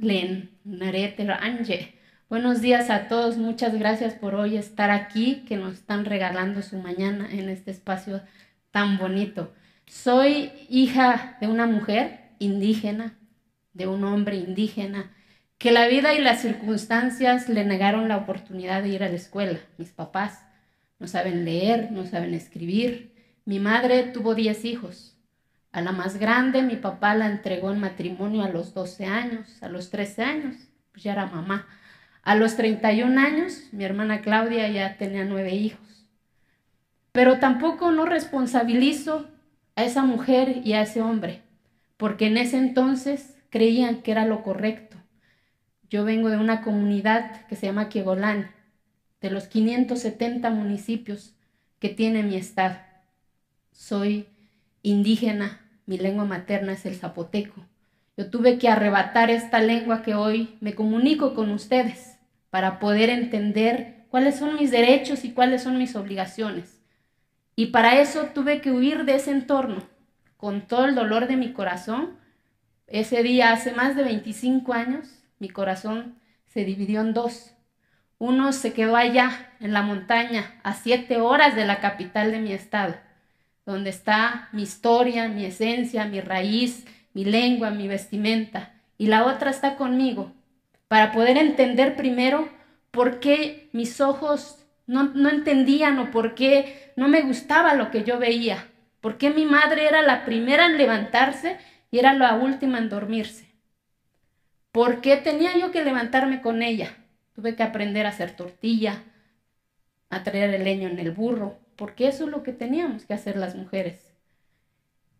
len, Buenos días a todos, muchas gracias por hoy estar aquí, que nos están regalando su mañana en este espacio tan bonito. Soy hija de una mujer indígena, de un hombre indígena, que la vida y las circunstancias le negaron la oportunidad de ir a la escuela. Mis papás no saben leer, no saben escribir. Mi madre tuvo 10 hijos, a la más grande, mi papá la entregó en matrimonio a los 12 años, a los 13 años, pues ya era mamá. A los 31 años, mi hermana Claudia ya tenía nueve hijos. Pero tampoco no responsabilizo a esa mujer y a ese hombre, porque en ese entonces creían que era lo correcto. Yo vengo de una comunidad que se llama Kiegolán, de los 570 municipios que tiene mi estado. Soy indígena, mi lengua materna es el zapoteco. Yo tuve que arrebatar esta lengua que hoy me comunico con ustedes para poder entender cuáles son mis derechos y cuáles son mis obligaciones. Y para eso tuve que huir de ese entorno, con todo el dolor de mi corazón. Ese día, hace más de 25 años, mi corazón se dividió en dos. Uno se quedó allá, en la montaña, a siete horas de la capital de mi estado donde está mi historia, mi esencia, mi raíz, mi lengua, mi vestimenta, y la otra está conmigo, para poder entender primero por qué mis ojos no, no entendían o por qué no me gustaba lo que yo veía, por qué mi madre era la primera en levantarse y era la última en dormirse, por qué tenía yo que levantarme con ella, tuve que aprender a hacer tortilla, a traer el leño en el burro, porque eso es lo que teníamos que hacer las mujeres.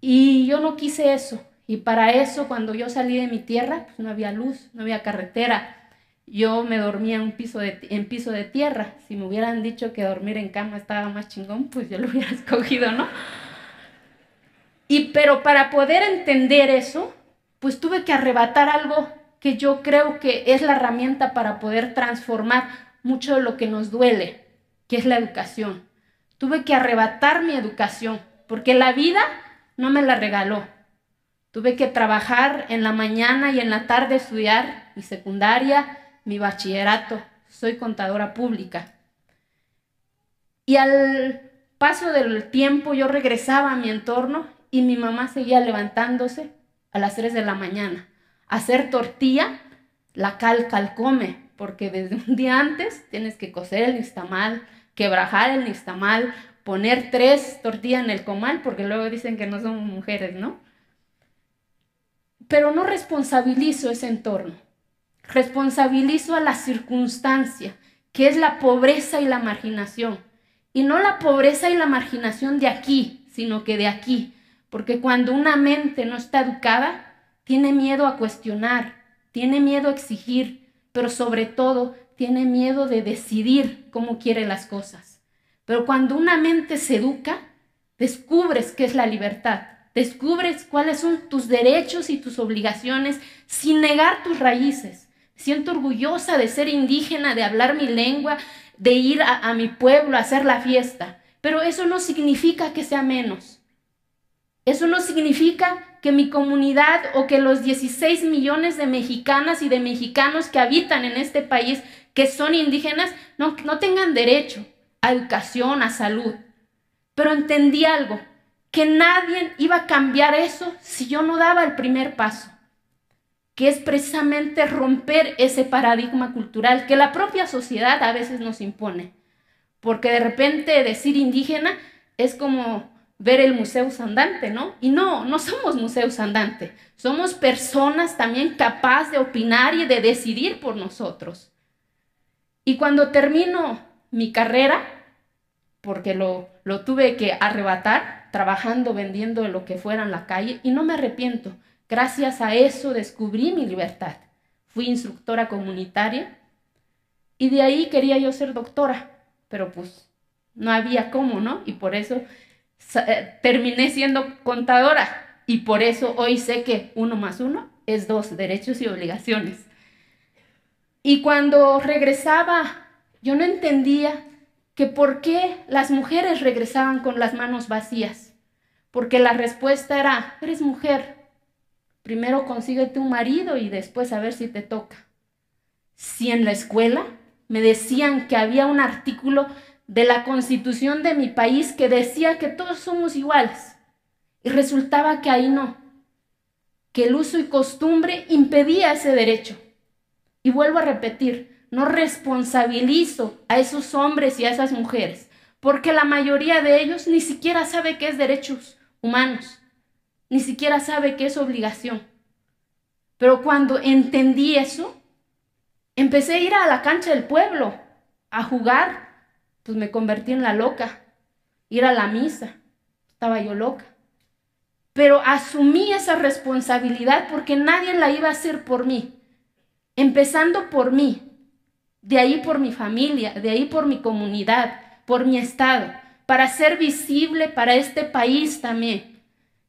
Y yo no quise eso. Y para eso, cuando yo salí de mi tierra, pues no había luz, no había carretera. Yo me dormía en, piso de, en piso de tierra. Si me hubieran dicho que dormir en cama estaba más chingón, pues yo lo hubiera escogido, ¿no? Y pero para poder entender eso, pues tuve que arrebatar algo que yo creo que es la herramienta para poder transformar mucho de lo que nos duele, que es la educación. Tuve que arrebatar mi educación porque la vida no me la regaló. Tuve que trabajar en la mañana y en la tarde estudiar mi secundaria, mi bachillerato. Soy contadora pública. Y al paso del tiempo yo regresaba a mi entorno y mi mamá seguía levantándose a las 3 de la mañana. hacer tortilla, la cal calcome, porque desde un día antes tienes que cocer el mal quebrajar el nixtamal, poner tres tortillas en el comal, porque luego dicen que no son mujeres, ¿no? Pero no responsabilizo ese entorno, responsabilizo a la circunstancia, que es la pobreza y la marginación. Y no la pobreza y la marginación de aquí, sino que de aquí. Porque cuando una mente no está educada, tiene miedo a cuestionar, tiene miedo a exigir, pero sobre todo tiene miedo de decidir cómo quiere las cosas. Pero cuando una mente se educa, descubres qué es la libertad, descubres cuáles son tus derechos y tus obligaciones sin negar tus raíces. Siento orgullosa de ser indígena, de hablar mi lengua, de ir a, mi pueblo a hacer la fiesta. Pero eso no significa que sea menos. Eso no significa que mi comunidad o que los 16 millones de mexicanas y de mexicanos que habitan en este país que son indígenas no, tengan derecho a educación, a salud. Pero entendí algo, que nadie iba a cambiar eso si yo no daba el primer paso, que es precisamente romper ese paradigma cultural que la propia sociedad a veces nos impone. Porque de repente decir indígena es como ver el museo andante, ¿no? Y no, no somos museos andante, somos personas también capaces de opinar y de decidir por nosotros. Y cuando termino mi carrera, porque lo, tuve que arrebatar, trabajando, vendiendo lo que fuera en la calle, y no me arrepiento. Gracias a eso descubrí mi libertad. Fui instructora comunitaria y de ahí quería yo ser doctora, pero pues no había cómo, ¿no? Y por eso eh, terminé siendo contadora y por eso hoy sé que uno más uno es dos, derechos y obligaciones. Y cuando regresaba, yo no entendía que por qué las mujeres regresaban con las manos vacías. Porque la respuesta era, eres mujer, primero consíguete un marido y después a ver si te toca. Si en la escuela me decían que había un artículo de la constitución de mi país que decía que todos somos iguales. Y resultaba que ahí no, que el uso y costumbre impedía ese derecho. Y vuelvo a repetir, no responsabilizo a esos hombres y a esas mujeres, porque la mayoría de ellos ni siquiera sabe qué es derechos humanos, ni siquiera sabe qué es obligación. Pero cuando entendí eso, empecé a ir a la cancha del pueblo, a jugar, pues me convertí en la loca, ir a la misa, estaba yo loca. Pero asumí esa responsabilidad porque nadie la iba a hacer por mí empezando por mí, de ahí por mi familia, de ahí por mi comunidad, por mi estado, para ser visible para este país también,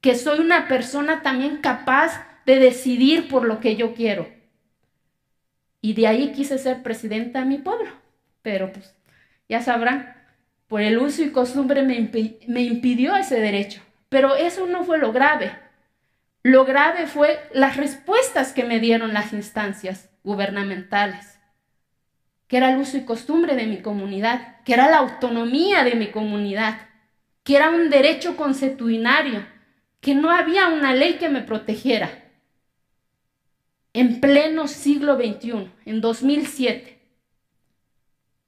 que soy una persona también capaz de decidir por lo que yo quiero. Y de ahí quise ser presidenta de mi pueblo, pero pues ya sabrán, por el uso y costumbre me, me impidió ese derecho. Pero eso no fue lo grave. Lo grave fue las respuestas que me dieron las instancias gubernamentales, que era el uso y costumbre de mi comunidad, que era la autonomía de mi comunidad, que era un derecho consuetudinario, que no había una ley que me protegiera. En pleno siglo XXI, en 2007,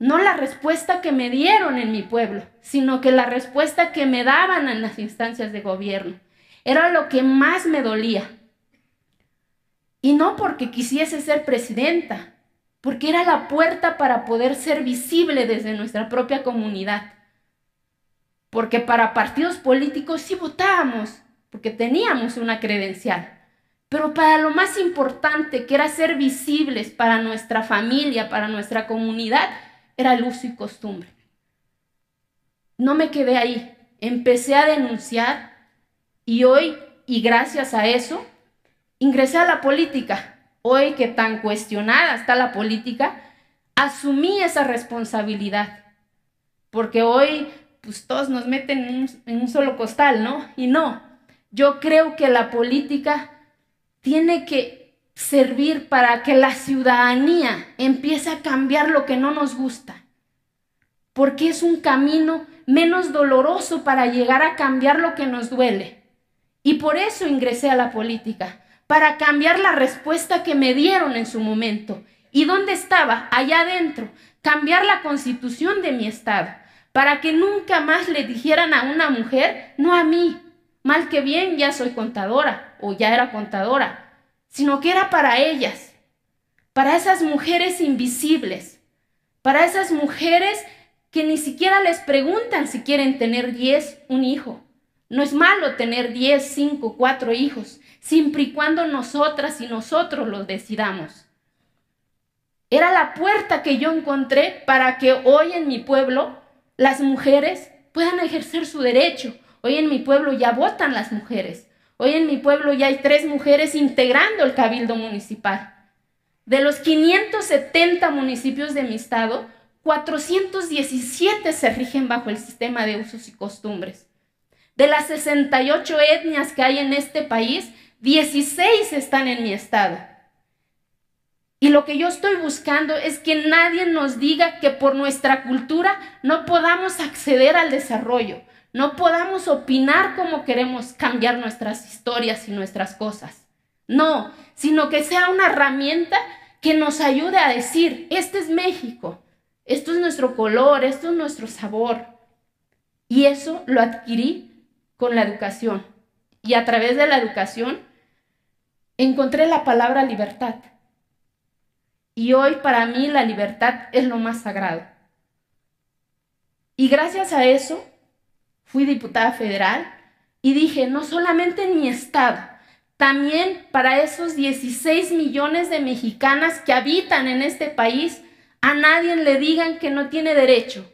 no la respuesta que me dieron en mi pueblo, sino que la respuesta que me daban en las instancias de gobierno. Era lo que más me dolía. Y no porque quisiese ser presidenta, porque era la puerta para poder ser visible desde nuestra propia comunidad. Porque para partidos políticos sí votábamos, porque teníamos una credencial. Pero para lo más importante, que era ser visibles para nuestra familia, para nuestra comunidad, era el uso y costumbre. No me quedé ahí. Empecé a denunciar y hoy, y gracias a eso, ingresé a la política. Hoy que tan cuestionada está la política, asumí esa responsabilidad. Porque hoy, pues todos nos meten en un, solo costal, ¿no? Y no, yo creo que la política tiene que servir para que la ciudadanía empiece a cambiar lo que no nos gusta. Porque es un camino menos doloroso para llegar a cambiar lo que nos duele. Y por eso ingresé a la política, para cambiar la respuesta que me dieron en su momento. ¿Y dónde estaba? Allá adentro, cambiar la constitución de mi estado, para que nunca más le dijeran a una mujer, no a mí, mal que bien ya soy contadora o ya era contadora, sino que era para ellas, para esas mujeres invisibles, para esas mujeres que ni siquiera les preguntan si quieren tener 10, un hijo, no es malo tener 10, 5, 4 hijos, siempre y cuando nosotras y nosotros los decidamos. Era la puerta que yo encontré para que hoy en mi pueblo las mujeres puedan ejercer su derecho. Hoy en mi pueblo ya votan las mujeres. Hoy en mi pueblo ya hay tres mujeres integrando el cabildo municipal. De los 570 municipios de mi estado, 417 se rigen bajo el sistema de usos y costumbres. De las 68 etnias que hay en este país, 16 están en mi estado. Y lo que yo estoy buscando es que nadie nos diga que por nuestra cultura no podamos acceder al desarrollo, no podamos opinar cómo queremos cambiar nuestras historias y nuestras cosas. No, sino que sea una herramienta que nos ayude a decir, este es México, esto es nuestro color, esto es nuestro sabor. Y eso lo adquirí con la educación. Y a través de la educación encontré la palabra libertad. Y hoy para mí la libertad es lo más sagrado. Y gracias a eso fui diputada federal y dije, no solamente en mi estado, también para esos 16 millones de mexicanas que habitan en este país, a nadie le digan que no tiene derecho,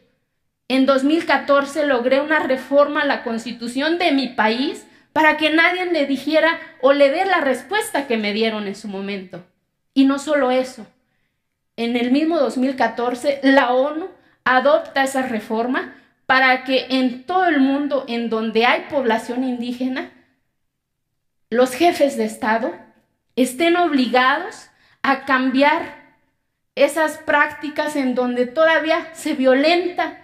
en 2014 logré una reforma a la constitución de mi país para que nadie le dijera o le dé la respuesta que me dieron en su momento. Y no solo eso, en el mismo 2014 la ONU adopta esa reforma para que en todo el mundo en donde hay población indígena, los jefes de Estado estén obligados a cambiar esas prácticas en donde todavía se violenta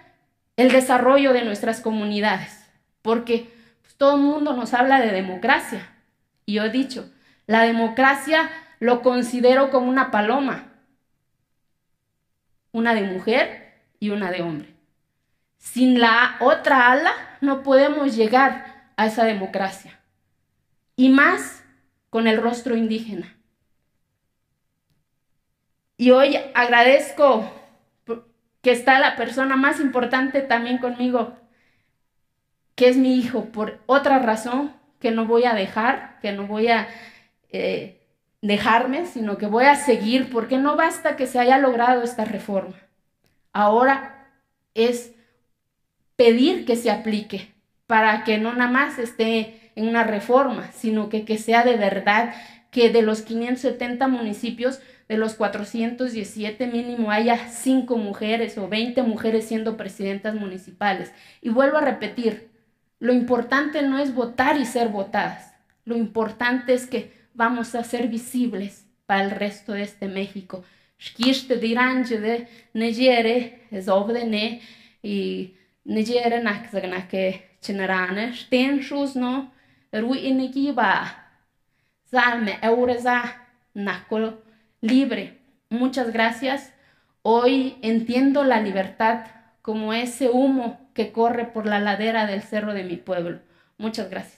el desarrollo de nuestras comunidades, porque pues, todo el mundo nos habla de democracia. Y yo he dicho, la democracia lo considero como una paloma, una de mujer y una de hombre. Sin la otra ala no podemos llegar a esa democracia. Y más con el rostro indígena. Y hoy agradezco que está la persona más importante también conmigo, que es mi hijo, por otra razón que no voy a dejar, que no voy a eh, dejarme, sino que voy a seguir, porque no basta que se haya logrado esta reforma. Ahora es pedir que se aplique para que no nada más esté en una reforma, sino que, que sea de verdad que de los 570 municipios, de los 417 mínimo haya 5 mujeres o 20 mujeres siendo presidentas municipales. Y vuelvo a repetir, lo importante no es votar y ser votadas, lo importante es que vamos a ser visibles para el resto de este México. no, Salme, Eureza, Nacolo, libre. Muchas gracias. Hoy entiendo la libertad como ese humo que corre por la ladera del cerro de mi pueblo. Muchas gracias.